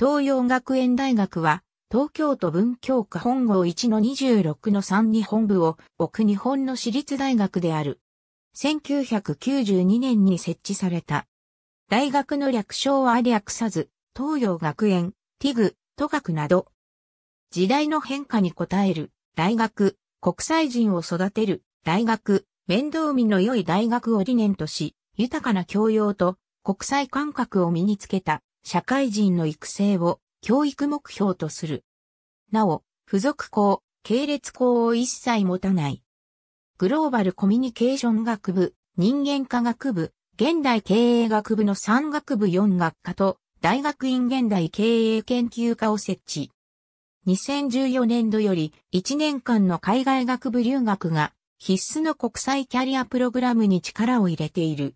東洋学園大学は、東京都文京区本郷1の26の3に本部を置く日本の私立大学である。1992年に設置された。大学の略称は略さず、東洋学園、ティグ、都学など。時代の変化に応える、大学、国際人を育てる、大学、面倒見の良い大学を理念とし、豊かな教養と国際感覚を身につけた社会人の育成を教育目標とする。なお、付属校、系列校を一切持たない。グローバルコミュニケーション学部、人間科学部、現代経営学部の3学部4学科と、大学院現代経営研究科を設置。2014年度より1年間の海外学部留学が必須の国際キャリアプログラムに力を入れている。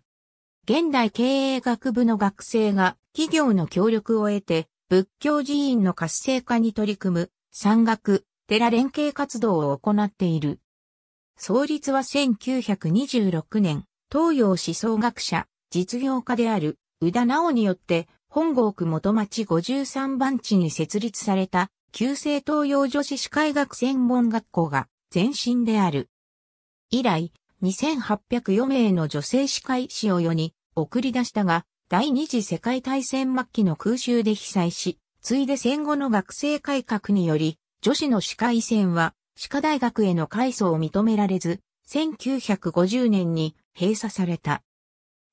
現代経営学部の学生が企業の協力を得て仏教寺院の活性化に取り組む山岳寺連携活動を行っている。創立は1926年、東洋思想学者、実業家である宇田直によって本郷区元町53番地に設立された旧制東洋女子歯科医学専門学校が前身である。以来、2804名の女性歯科医師を世に送り出したが、第二次世界大戦末期の空襲で被災し、ついで戦後の学生改革により、女子の歯科医戦は、歯科大学への改装を認められず、1950年に閉鎖された。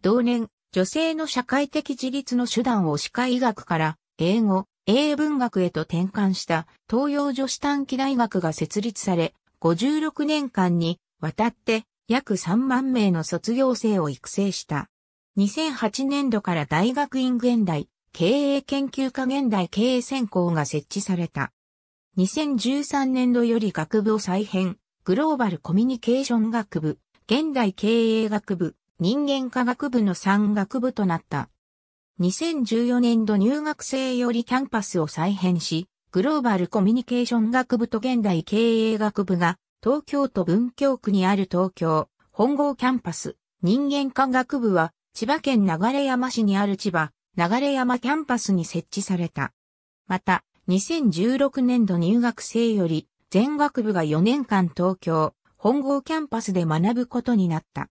同年、女性の社会的自立の手段を歯科医学から英語、英文学へと転換した東洋女子短期大学が設立され、56年間にわたって約3万名の卒業生を育成した。2008年度から大学院現代、経営研究科現代経営専攻が設置された。2013年度より学部を再編、グローバルコミュニケーション学部、現代経営学部、人間科学部の3学部となった。2014年度入学生よりキャンパスを再編し、グローバルコミュニケーション学部と現代経営学部が東京都文京区にある東京本郷キャンパス人間科学部は千葉県流山市にある千葉流山キャンパスに設置された。また、2016年度入学生より全学部が4年間東京本郷キャンパスで学ぶことになった。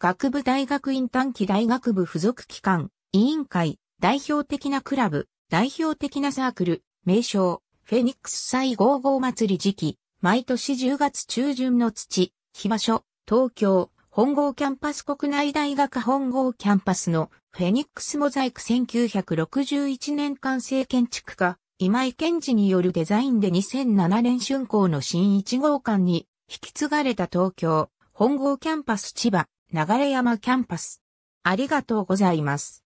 学部大学院短期大学部附属機関、委員会、代表的なクラブ、代表的なサークル、名称、フェニックス祭55祭り時期、毎年10月中旬の土、日場所、東京、本郷キャンパス国内大学本郷キャンパスのフェニックスモザイク1961年完成建築家、今井健治によるデザインで2007年春光の新1号館に引き継がれた東京、本郷キャンパス千葉、流山キャンパス。ありがとうございます。